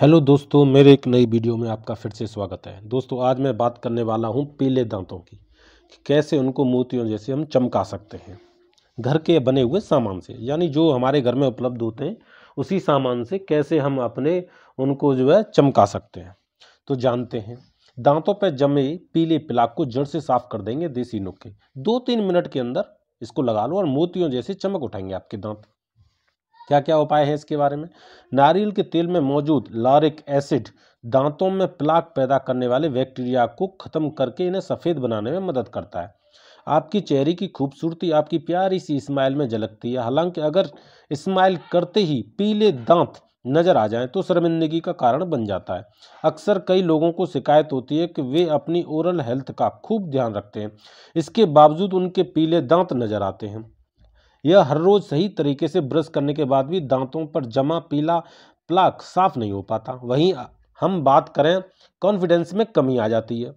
hello दोस्तों मेरे एक नई वीडियो में आपका फिर से स्वागत है दोस्तों आज मैं बात करने वाला हूँ पीले दांतों की कि कैसे उनको मोतियों जैसे हम चमका सकते हैं घर के बने हुए सामान से यानी जो हमारे घर में उपलब्ध होते हैं उसी सामान से कैसे हम अपने उनको जो है चमका सकते हैं तो जानते हैं दांतों पर जमे पीले प्लाक को जड़ से साफ कर देंगे देसी नुक्के दो तीन मिनट के अंदर इसको लगा लो और मोतियों जैसे चमक उठाएंगे आपके दांत क्या क्या उपाय है इसके बारे में नारियल के तेल में मौजूद लारिक एसिड दांतों में प्लाक पैदा करने वाले बैक्टीरिया को ख़त्म करके इन्हें सफ़ेद बनाने में मदद करता है आपकी चेहरे की खूबसूरती आपकी प्यारी सी स्माइल में झलकती है हालांकि अगर स्माइल करते ही पीले दांत नज़र आ जाएं तो शर्मिंदगी का कारण बन जाता है अक्सर कई लोगों को शिकायत होती है कि वे अपनी ओरल हेल्थ का खूब ध्यान रखते हैं इसके बावजूद उनके पीले दांत नज़र आते हैं यह हर रोज़ सही तरीके से ब्रश करने के बाद भी दांतों पर जमा पीला प्लाक साफ नहीं हो पाता वहीं हम बात करें कॉन्फिडेंस में कमी आ जाती है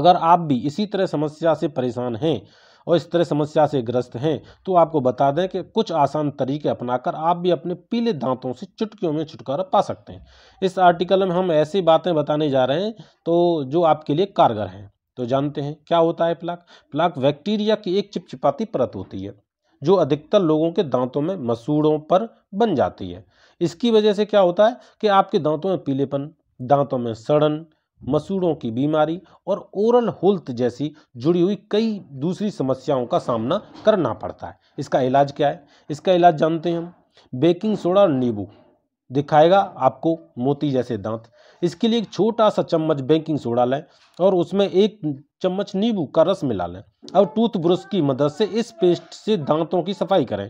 अगर आप भी इसी तरह समस्या से परेशान हैं और इस तरह समस्या से ग्रस्त हैं तो आपको बता दें कि कुछ आसान तरीके अपनाकर आप भी अपने पीले दांतों से चुटकियों में छुटकारा पा सकते हैं इस आर्टिकल में हम ऐसी बातें बताने जा रहे हैं तो जो आपके लिए कारगर हैं तो जानते हैं क्या होता है प्लाक प्लाक बैक्टीरिया की एक चिपचिपाती परत होती है जो अधिकतर लोगों के दांतों में मसूड़ों पर बन जाती है इसकी वजह से क्या होता है कि आपके दांतों में पीलेपन दांतों में सड़न मसूड़ों की बीमारी और ओरल होल्थ जैसी जुड़ी हुई कई दूसरी समस्याओं का सामना करना पड़ता है इसका इलाज क्या है इसका इलाज जानते हैं हम बेकिंग सोडा और नींबू दिखाएगा आपको मोती जैसे दांत इसके लिए एक छोटा सा चम्मच बेकिंग सोडा लें और उसमें एक चम्मच नींबू का रस मिला लें और टूथब्रश की मदद से इस पेस्ट से दांतों की सफाई करें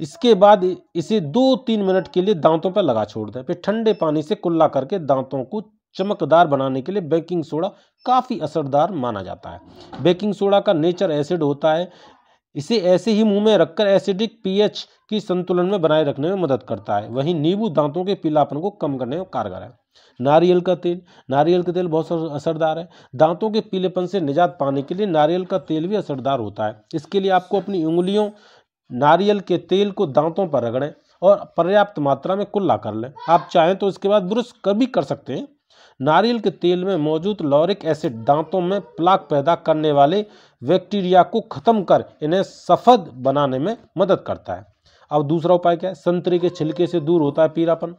इसके बाद इसे दो तीन मिनट के लिए दांतों पर लगा छोड़ दें फिर ठंडे पानी से कुल्ला करके दांतों को चमकदार बनाने के लिए बेकिंग सोडा काफ़ी असरदार माना जाता है बेकिंग सोडा का नेचर एसिड होता है इसे ऐसे ही मुंह में रखकर एसिडिक पीएच की संतुलन में बनाए रखने में मदद करता है वहीं नींबू दांतों के पीलापन को कम करने में कारगर है नारियल का तेल नारियल का तेल बहुत असरदार है दांतों के पीलेपन से निजात पाने के लिए नारियल का तेल भी असरदार होता है इसके लिए आपको अपनी उंगलियों नारियल के तेल को दांतों पर रगड़ें और पर्याप्त मात्रा में कुल्ला कर लें आप चाहें तो इसके बाद ब्रश कभी कर सकते हैं नारियल के तेल में मौजूद लॉरिक एसिड दांतों में प्लाक पैदा करने वाले बैक्टीरिया को ख़त्म कर इन्हें सफद बनाने में मदद करता है अब दूसरा उपाय क्या है संतरे के छिलके से दूर होता है पीरापन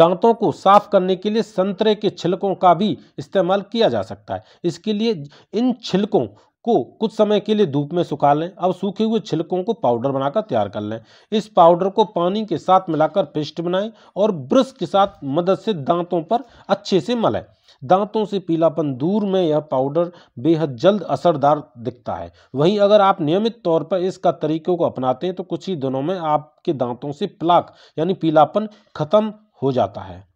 दांतों को साफ करने के लिए संतरे के छिलकों का भी इस्तेमाल किया जा सकता है इसके लिए इन छिलकों को कुछ समय के लिए धूप में सुखा लें अब सूखे हुए छिलकों को पाउडर बनाकर तैयार कर लें इस पाउडर को पानी के साथ मिलाकर पेस्ट बनाएं और ब्रश के साथ मदद से दांतों पर अच्छे से मलें दांतों से पीलापन दूर में यह पाउडर बेहद जल्द असरदार दिखता है वहीं अगर आप नियमित तौर पर इसका तरीकों को अपनाते हैं तो कुछ ही दिनों में आपके दांतों से प्लाक यानी पीलापन खत्म हो जाता है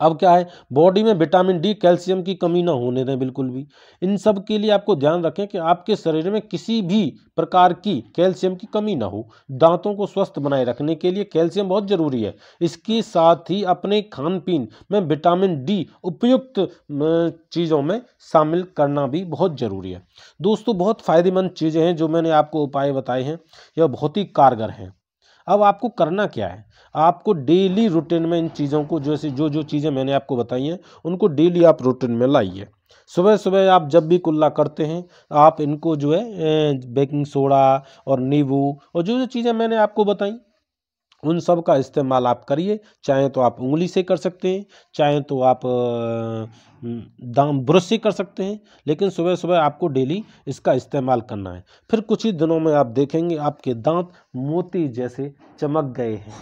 अब क्या है बॉडी में विटामिन डी कैल्शियम की कमी ना होने दें बिल्कुल भी इन सब के लिए आपको ध्यान रखें कि आपके शरीर में किसी भी प्रकार की कैल्शियम की कमी ना हो दांतों को स्वस्थ बनाए रखने के लिए कैल्शियम बहुत ज़रूरी है इसके साथ ही अपने खान पीन में विटामिन डी उपयुक्त चीज़ों में शामिल करना भी बहुत ज़रूरी है दोस्तों बहुत फ़ायदेमंद चीज़ें हैं जो मैंने आपको उपाय बताए हैं यह बहुत ही कारगर हैं अब आपको करना क्या है आपको डेली रूटीन में इन चीज़ों को जो जो जो चीज़ें मैंने आपको बताई हैं उनको डेली आप रूटीन में लाइए सुबह सुबह आप जब भी कुल्ला करते हैं आप इनको जो है बेकिंग सोडा और नींबू और जो जो चीज़ें मैंने आपको बताई उन सब का इस्तेमाल आप करिए चाहे तो आप उंगली से कर सकते हैं चाहे तो आप दाम ब्रश से कर सकते हैं लेकिन सुबह सुबह आपको डेली इसका इस्तेमाल करना है फिर कुछ ही दिनों में आप देखेंगे आपके दांत मोती जैसे चमक गए हैं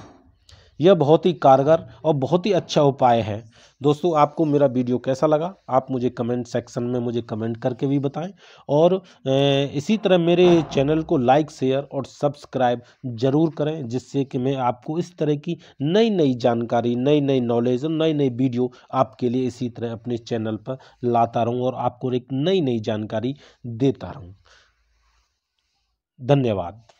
यह बहुत ही कारगर और बहुत ही अच्छा उपाय है दोस्तों आपको मेरा वीडियो कैसा लगा आप मुझे कमेंट सेक्शन में मुझे कमेंट करके भी बताएं और इसी तरह मेरे चैनल को लाइक शेयर और सब्सक्राइब ज़रूर करें जिससे कि मैं आपको इस तरह की नई नई जानकारी नई नई नॉलेज और नई नई वीडियो आपके लिए इसी तरह अपने चैनल पर लाता रहूँ और आपको एक नई नई जानकारी देता रहूँ धन्यवाद